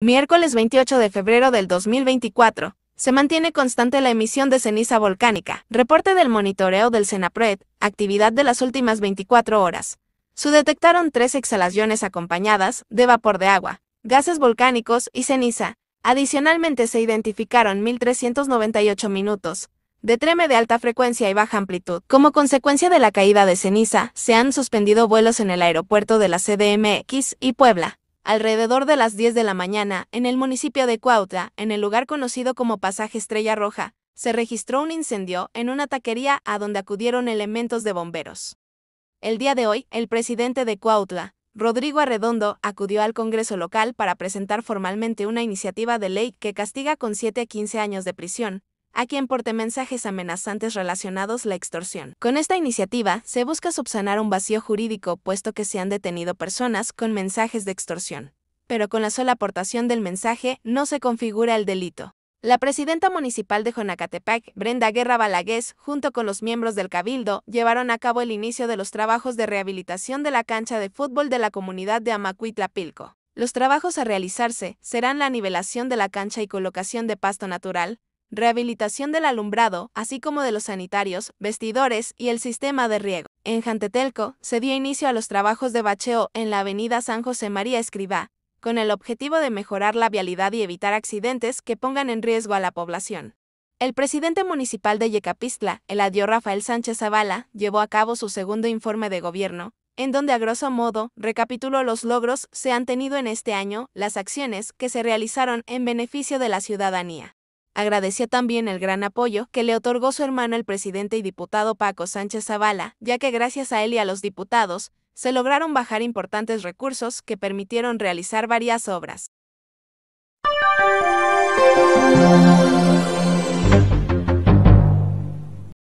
miércoles 28 de febrero del 2024, se mantiene constante la emisión de ceniza volcánica. Reporte del monitoreo del CENAPRED, actividad de las últimas 24 horas. Se detectaron tres exhalaciones acompañadas de vapor de agua, gases volcánicos y ceniza. Adicionalmente se identificaron 1.398 minutos de treme de alta frecuencia y baja amplitud. Como consecuencia de la caída de ceniza, se han suspendido vuelos en el aeropuerto de la CDMX y Puebla alrededor de las 10 de la mañana, en el municipio de Cuautla, en el lugar conocido como Pasaje Estrella Roja, se registró un incendio en una taquería a donde acudieron elementos de bomberos. El día de hoy, el presidente de Cuautla, Rodrigo Arredondo, acudió al Congreso local para presentar formalmente una iniciativa de ley que castiga con 7 a 15 años de prisión a quien porte mensajes amenazantes relacionados la extorsión. Con esta iniciativa se busca subsanar un vacío jurídico puesto que se han detenido personas con mensajes de extorsión, pero con la sola aportación del mensaje no se configura el delito. La presidenta municipal de Jonacatepec, Brenda Guerra Balagués, junto con los miembros del Cabildo, llevaron a cabo el inicio de los trabajos de rehabilitación de la cancha de fútbol de la comunidad de Amacuitlapilco. Los trabajos a realizarse serán la nivelación de la cancha y colocación de pasto natural, rehabilitación del alumbrado, así como de los sanitarios, vestidores y el sistema de riego. En Jantetelco se dio inicio a los trabajos de bacheo en la avenida San José María Escribá, con el objetivo de mejorar la vialidad y evitar accidentes que pongan en riesgo a la población. El presidente municipal de Yecapistla, adiós Rafael Sánchez Zavala, llevó a cabo su segundo informe de gobierno, en donde a grosso modo recapituló los logros se han tenido en este año, las acciones que se realizaron en beneficio de la ciudadanía. Agradecía también el gran apoyo que le otorgó su hermano el presidente y diputado Paco Sánchez Zavala, ya que gracias a él y a los diputados, se lograron bajar importantes recursos que permitieron realizar varias obras.